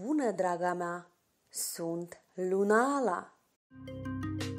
Bună, draga mea! Sunt Lunala!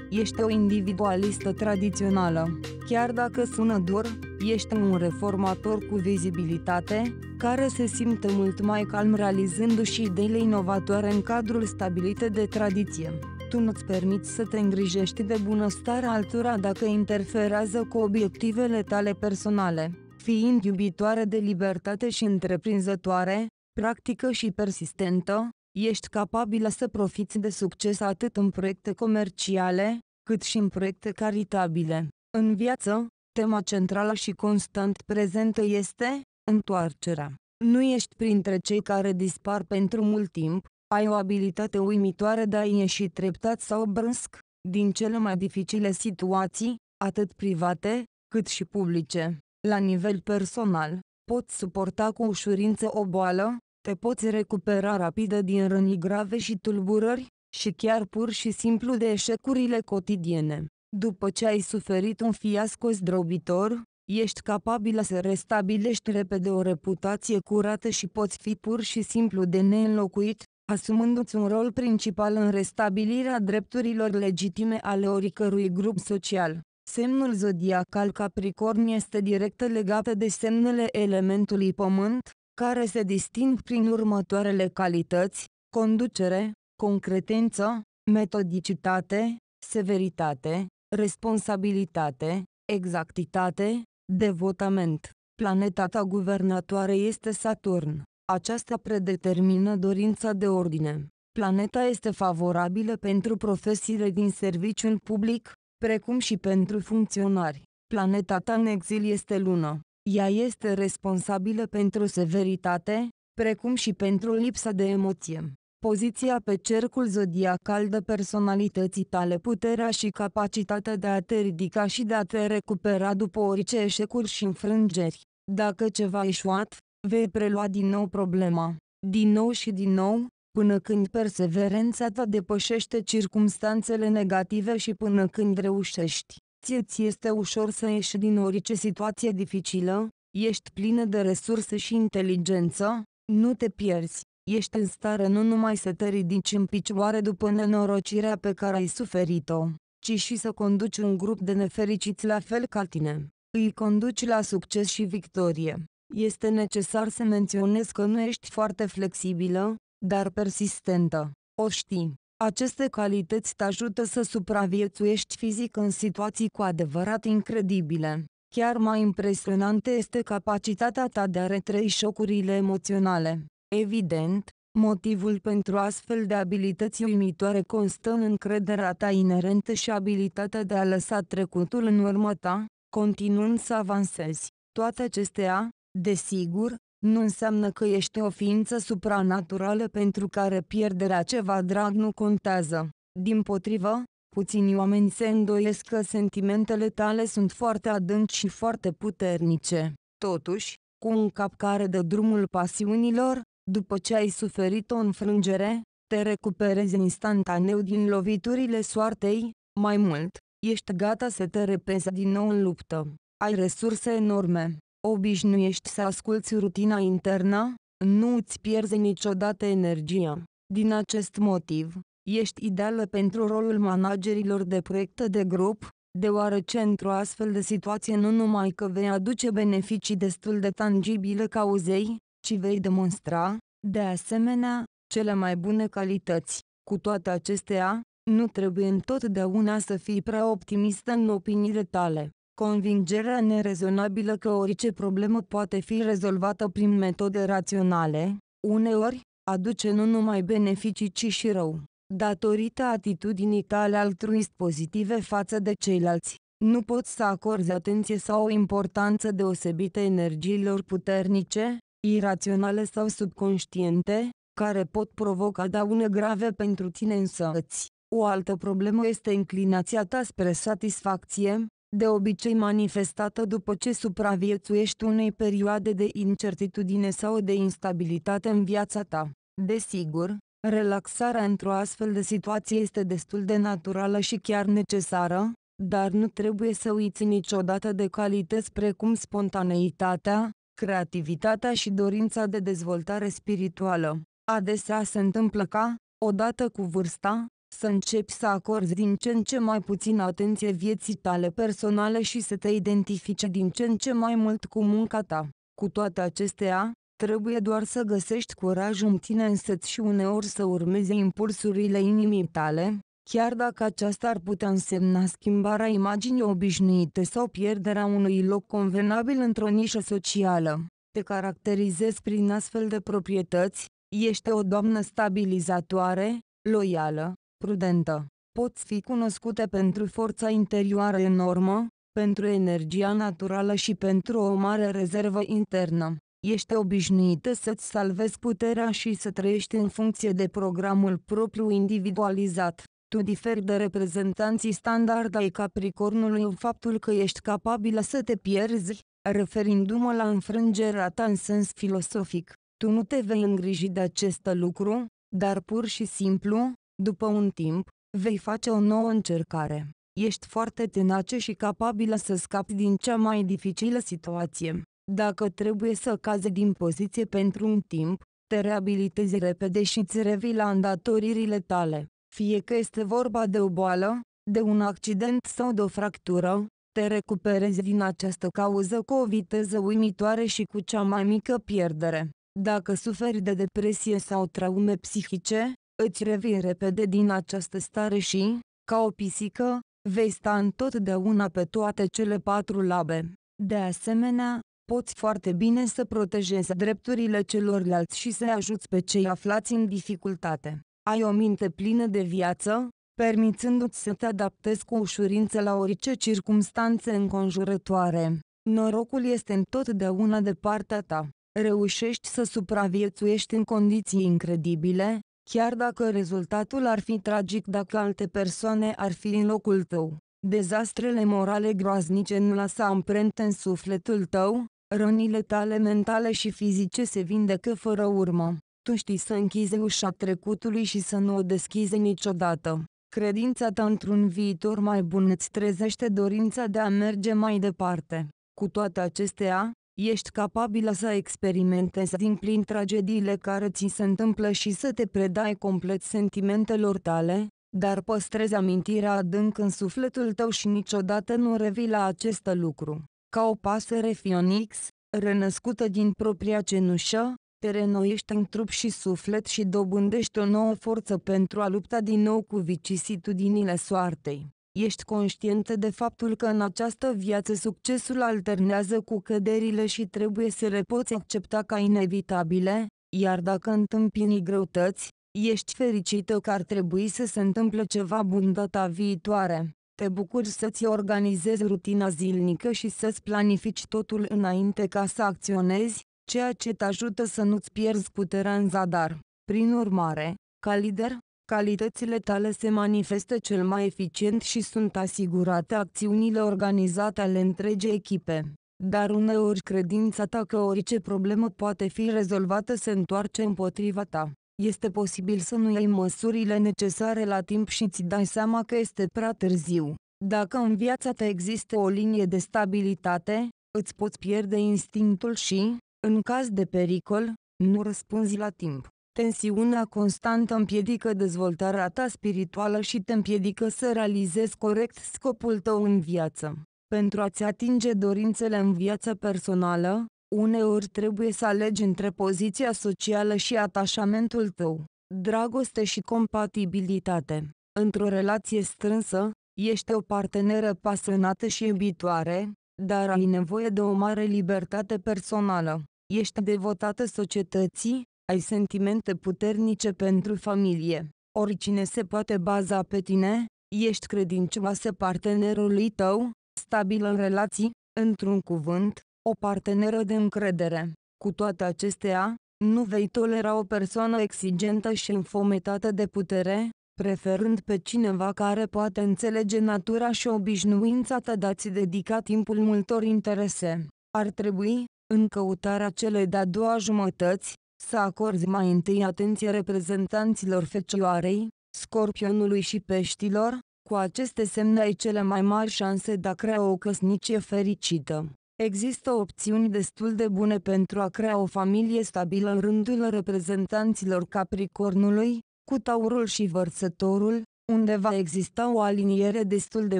Ești o individualistă tradițională. Chiar dacă sună dur, ești un reformator cu vizibilitate, care se simte mult mai calm realizându-și ideile inovatoare în cadrul stabilite de tradiție. Tu nu-ți permiți să te îngrijești de bunăstarea altora dacă interferează cu obiectivele tale personale. Fiind iubitoare de libertate și întreprinzătoare, practică și persistentă, ești capabilă să profiți de succes atât în proiecte comerciale, cât și în proiecte caritabile. În viață, tema centrală și constant prezentă este întoarcerea. Nu ești printre cei care dispar pentru mult timp, ai o abilitate uimitoare de a ieși treptat sau brusc din cele mai dificile situații, atât private, cât și publice. La nivel personal, poți suporta cu ușurință o boală, te poți recupera rapidă din răni grave și tulburări, și chiar pur și simplu de eșecurile cotidiene. După ce ai suferit un fiasco zdrobitor, ești capabilă să restabilești repede o reputație curată și poți fi pur și simplu de neînlocuit, asumându-ți un rol principal în restabilirea drepturilor legitime ale oricărui grup social. Semnul zodiacal Capricorn este direct legat de semnele elementului pământ, care se disting prin următoarele calități, conducere, concretență, metodicitate, severitate, responsabilitate, exactitate, devotament. Planeta ta guvernatoare este Saturn. Aceasta predetermină dorința de ordine. Planeta este favorabilă pentru profesiile din serviciul public, precum și pentru funcționari. Planeta ta în exil este lună. Ea este responsabilă pentru severitate, precum și pentru lipsa de emoție. Poziția pe cercul zodiacal dă personalității tale, puterea și capacitatea de a te ridica și de a te recupera după orice eșecuri și înfrângeri. Dacă ceva eșuat, vei prelua din nou problema. Din nou și din nou, până când perseverența ta depășește circumstanțele negative și până când reușești. Ție-ți este ușor să ieși din orice situație dificilă, ești plină de resurse și inteligență, nu te pierzi, ești în stare nu numai să te ridici în picioare după nenorocirea pe care ai suferit-o, ci și să conduci un grup de nefericiți la fel ca tine. Îi conduci la succes și victorie. Este necesar să menționez că nu ești foarte flexibilă, dar persistentă. O știi. Aceste calități te ajută să supraviețuiești fizic în situații cu adevărat incredibile. Chiar mai impresionantă este capacitatea ta de a retrăi șocurile emoționale. Evident, motivul pentru astfel de abilități uimitoare constă în încrederea ta inerentă și abilitatea de a lăsa trecutul în urmă ta, continuând să avansezi. Toate acestea, desigur, nu înseamnă că ești o ființă supranaturală pentru care pierderea ceva drag nu contează. Din potrivă, puțini oameni se îndoiesc că sentimentele tale sunt foarte adânci și foarte puternice. Totuși, cu un cap care dă drumul pasiunilor, după ce ai suferit o înfrângere, te recuperezi instantaneu din loviturile soartei, mai mult, ești gata să te repezi din nou în luptă. Ai resurse enorme, Obișnuiești să asculți rutina internă, nu îți pierzi niciodată energia. Din acest motiv, ești ideală pentru rolul managerilor de proiecte de grup, deoarece într-o astfel de situație nu numai că vei aduce beneficii destul de tangibile cauzei, ci vei demonstra, de asemenea, cele mai bune calități. Cu toate acestea, nu trebuie întotdeauna să fii prea optimistă în opiniile tale. Convingerea nerezonabilă că orice problemă poate fi rezolvată prin metode raționale, uneori, aduce nu numai beneficii ci și rău, datorită atitudinii tale altruist pozitive față de ceilalți. Nu poți să acorzi atenție sau o importanță deosebită energiilor puternice, iraționale sau subconștiente, care pot provoca daune grave pentru tine însăți. O altă problemă este inclinația ta spre satisfacție, de obicei manifestată după ce supraviețuiești unei perioade de incertitudine sau de instabilitate în viața ta. Desigur, relaxarea într-o astfel de situație este destul de naturală și chiar necesară, dar nu trebuie să uiți niciodată de calități precum spontaneitatea, creativitatea și dorința de dezvoltare spirituală. Adesea se întâmplă ca, odată cu vârsta, să începi să acorzi din ce în ce mai puțin atenție vieții tale personale și să te identifici din ce în ce mai mult cu munca ta. Cu toate acestea, trebuie doar să găsești curajul în tine însăți și uneori să urmezi impulsurile inimii tale, chiar dacă aceasta ar putea însemna schimbarea imaginii obișnuite sau pierderea unui loc convenabil într-o nișă socială. Te caracterizezi prin astfel de proprietăți, ești o doamnă stabilizatoare, loială, prudentă, poți fi cunoscute pentru forța interioară enormă, pentru energia naturală și pentru o mare rezervă internă. Ești obișnuită să-ți salvezi puterea și să trăiești în funcție de programul propriu individualizat. Tu diferi de reprezentanții standard ai Capricornului în faptul că ești capabilă să te pierzi, referindu-mă la înfrângerea ta în sens filosofic. Tu nu te vei îngriji de acest lucru, dar pur și simplu, după un timp, vei face o nouă încercare. Ești foarte tenace și capabilă să scapi din cea mai dificilă situație. Dacă trebuie să cazi din poziție pentru un timp, te reabilitezi repede și îți revii la îndatoririle tale. Fie că este vorba de o boală, de un accident sau de o fractură, te recuperezi din această cauză cu o viteză uimitoare și cu cea mai mică pierdere. Dacă suferi de depresie sau traume psihice, îți revii repede din această stare și, ca o pisică, vei sta întotdeauna pe toate cele patru labe. De asemenea, poți foarte bine să protejezi drepturile celorlalți și să ajuți pe cei aflați în dificultate. Ai o minte plină de viață, permițându-ți să te adaptezi cu ușurință la orice circumstanțe înconjurătoare. Norocul este întotdeauna de partea ta. Reușești să supraviețuiești în condiții incredibile, chiar dacă rezultatul ar fi tragic dacă alte persoane ar fi în locul tău. Dezastrele morale groaznice nu lasă amprente în sufletul tău, rănile tale mentale și fizice se vindecă fără urmă. Tu știi să închizi ușa trecutului și să nu o deschizi niciodată. Credința ta într-un viitor mai bun îți trezește dorința de a merge mai departe. Cu toate acestea, Ești capabilă să experimentezi din plin tragediile care ți se întâmplă și să te predai complet sentimentelor tale, dar păstrezi amintirea adânc în sufletul tău și niciodată nu revii la acest lucru. Ca o pasăre fionix, renăscută din propria cenușă, te renoiești în trup și suflet și dobândești o nouă forță pentru a lupta din nou cu vicisitudinile soartei. Ești conștient de faptul că în această viață succesul alternează cu căderile și trebuie să le poți accepta ca inevitabile, iar dacă întâmpini greutăți, ești fericită că ar trebui să se întâmple ceva bun data viitoare. Te bucuri să-ți organizezi rutina zilnică și să-ți planifici totul înainte ca să acționezi, ceea ce te ajută să nu-ți pierzi puterea în zadar. Prin urmare, ca lider, Calitățile tale se manifestă cel mai eficient și sunt asigurate acțiunile organizate ale întregii echipe. Dar uneori credința ta că orice problemă poate fi rezolvată se întoarce împotriva ta. Este posibil să nu iei măsurile necesare la timp și ți dai seama că este prea târziu. Dacă în viața ta există o linie de stabilitate, îți poți pierde instinctul și, în caz de pericol, nu răspunzi la timp. Tensiunea constantă împiedică dezvoltarea ta spirituală și te împiedică să realizezi corect scopul tău în viață. Pentru a-ți atinge dorințele în viața personală, uneori trebuie să alegi între poziția socială și atașamentul tău, dragoste și compatibilitate. Într-o relație strânsă, ești o parteneră pasionată și iubitoare, dar ai nevoie de o mare libertate personală. Ești devotată societății, ai sentimente puternice pentru familie. Oricine se poate baza pe tine, ești credincioasă partenerului tău, stabilă în relații, într-un cuvânt, o parteneră de încredere. Cu toate acestea, nu vei tolera o persoană exigentă și înfometată de putere, preferând pe cineva care poate înțelege natura și obișnuința ta de a-ți dedica timpul multor interese. Ar trebui, în căutarea celei de-a doua jumătăți, să acorzi mai întâi atenție reprezentanților fecioarei, scorpionului și peștilor, cu aceste semne ai cele mai mari șanse de a crea o căsnicie fericită. Există opțiuni destul de bune pentru a crea o familie stabilă în rândul reprezentanților Capricornului, cu Taurul și Vărsătorul, unde va exista o aliniere destul de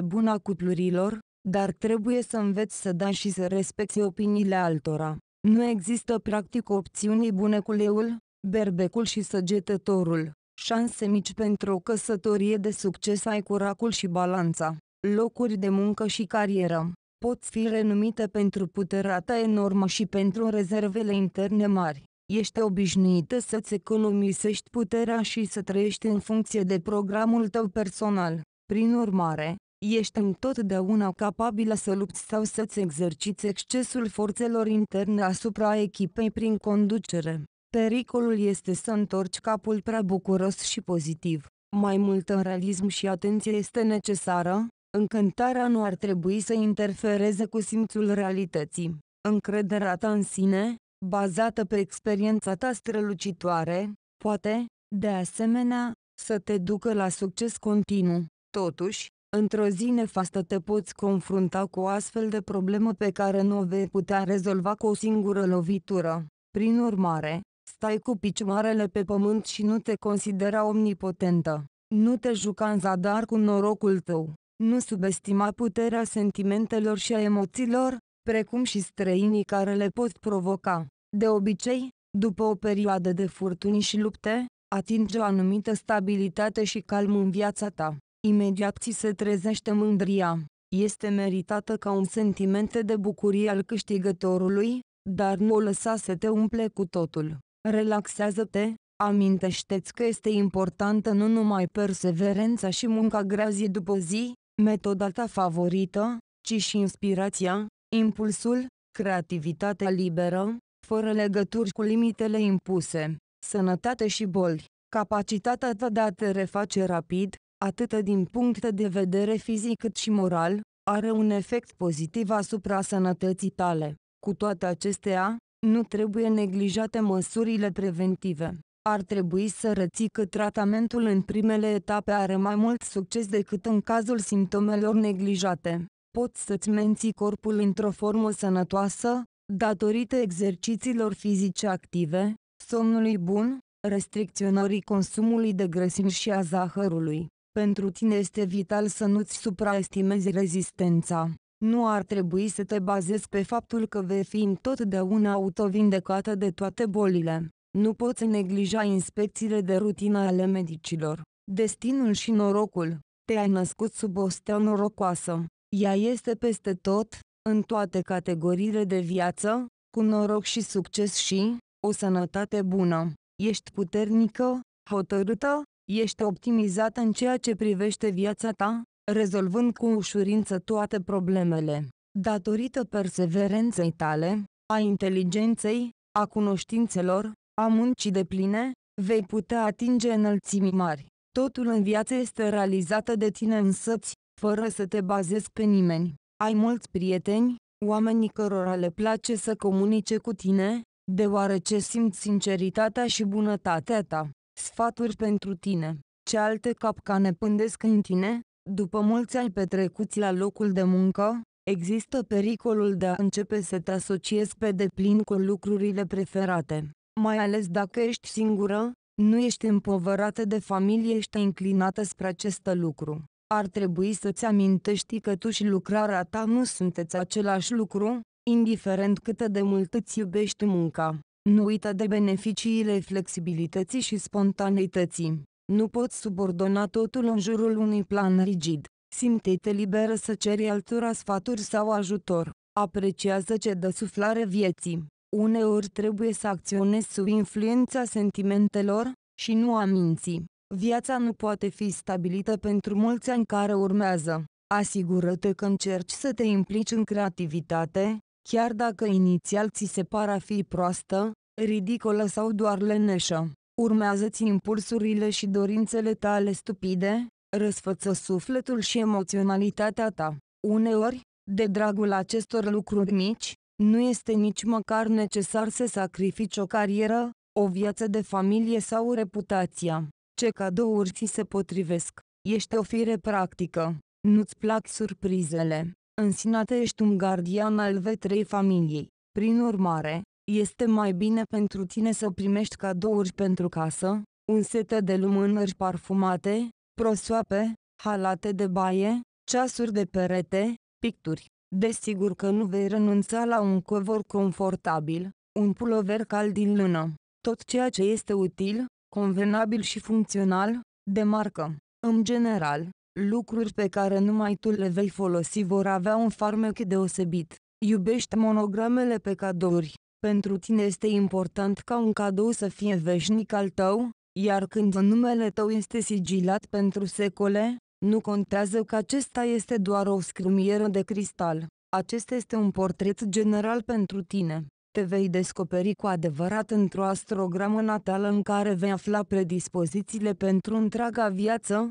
bună a cuplurilor, dar trebuie să înveți să dai și să respecti opiniile altora. Nu există practic opțiunii bune cu leul, berbecul și săgetătorul. Șanse mici pentru o căsătorie de succes ai curacul și balanța. Locuri de muncă și carieră pot fi renumite pentru puterea ta enormă și pentru rezervele interne mari. Ești obișnuită să-ți economisești puterea și să trăiești în funcție de programul tău personal. Prin urmare, ești întotdeauna capabilă să lupți sau să-ți exerciți excesul forțelor interne asupra echipei prin conducere. Pericolul este să întorci capul prea bucuros și pozitiv. Mai mult realism și atenție este necesară, încântarea nu ar trebui să interfereze cu simțul realității. Încrederea ta în sine, bazată pe experiența ta strălucitoare, poate, de asemenea, să te ducă la succes continuu. Totuși, Într-o zi nefastă te poți confrunta cu o astfel de problemă pe care nu o vei putea rezolva cu o singură lovitură. Prin urmare, stai cu picioarele pe pământ și nu te considera omnipotentă. Nu te juca în zadar cu norocul tău. Nu subestima puterea sentimentelor și a emoțiilor, precum și străinii care le pot provoca. De obicei, după o perioadă de furtuni și lupte, atinge o anumită stabilitate și calm în viața ta. Imediat ți se trezește mândria. Este meritată ca un sentiment de bucurie al câștigătorului, dar nu o lăsa să te umple cu totul. Relaxează-te, amintește-ți că este importantă nu numai perseverența și munca grea zi după zi, metoda ta favorită, ci și inspirația, impulsul, creativitatea liberă, fără legături cu limitele impuse, sănătate și boli, capacitatea ta de a te reface rapid, atât din punct de vedere fizic cât și moral, are un efect pozitiv asupra sănătății tale. Cu toate acestea, nu trebuie neglijate măsurile preventive. Ar trebui să reții că tratamentul în primele etape are mai mult succes decât în cazul simptomelor neglijate. Poți să-ți menții corpul într-o formă sănătoasă, datorită exercițiilor fizice active, somnului bun, restricționării consumului de grăsimi și a zahărului. Pentru tine este vital să nu-ți supraestimezi rezistența. Nu ar trebui să te bazezi pe faptul că vei fi întotdeauna autovindecată de toate bolile. Nu poți neglija inspecțiile de rutină ale medicilor. Destinul și norocul. Te-ai născut sub o stea norocoasă. Ea este peste tot, în toate categoriile de viață, cu noroc și succes și o sănătate bună. Ești puternică, hotărâtă, Ești optimizat în ceea ce privește viața ta, rezolvând cu ușurință toate problemele. Datorită perseverenței tale, a inteligenței, a cunoștințelor, a muncii de pline, vei putea atinge înălțimi mari. Totul în viață este realizată de tine însăți, fără să te bazezi pe nimeni. Ai mulți prieteni, oamenii cărora le place să comunice cu tine, deoarece simt sinceritatea și bunătatea ta. Sfaturi pentru tine. Ce alte capcane pândesc în tine? După mulți ani petrecuți la locul de muncă, există pericolul de a începe să te asociezi pe deplin cu lucrurile preferate. Mai ales dacă ești singură, nu ești împovărată de familie, ești înclinată spre acest lucru. Ar trebui să-ți amintești că tu și lucrarea ta nu sunteți același lucru, indiferent cât de mult îți iubești munca. Nu uita de beneficiile flexibilității și spontaneității. Nu poți subordona totul în jurul unui plan rigid. Simte-te liberă să ceri altora sfaturi sau ajutor. Apreciază ce dă suflare vieții. Uneori trebuie să acționezi sub influența sentimentelor și nu a minții. Viața nu poate fi stabilită pentru mulți ani care urmează. Asigură-te că încerci să te implici în creativitate, chiar dacă inițial ți se pare a fi proastă, ridicolă sau doar leneșă. Urmează-ți impulsurile și dorințele tale stupide, răsfăță sufletul și emoționalitatea ta. Uneori, de dragul acestor lucruri mici, nu este nici măcar necesar să sacrifici o carieră, o viață de familie sau reputația. Ce cadouri ți se potrivesc? Ești o fire practică. Nu-ți plac surprizele. În sinate ești un gardian al vetrei familiei. Prin urmare, este mai bine pentru tine să primești cadouri pentru casă, un set de lumânări parfumate, prosoape, halate de baie, ceasuri de perete, picturi. Desigur că nu vei renunța la un covor confortabil, un pulover cald din lână, tot ceea ce este util, convenabil și funcțional, de marcă. În general, Lucruri pe care numai tu le vei folosi vor avea un farmec deosebit. Iubești monogramele pe cadouri. Pentru tine este important ca un cadou să fie veșnic al tău, iar când numele tău este sigilat pentru secole, nu contează că acesta este doar o scrumieră de cristal. Acesta este un portret general pentru tine. Te vei descoperi cu adevărat într-o astrogramă natală în care vei afla predispozițiile pentru întreaga viață,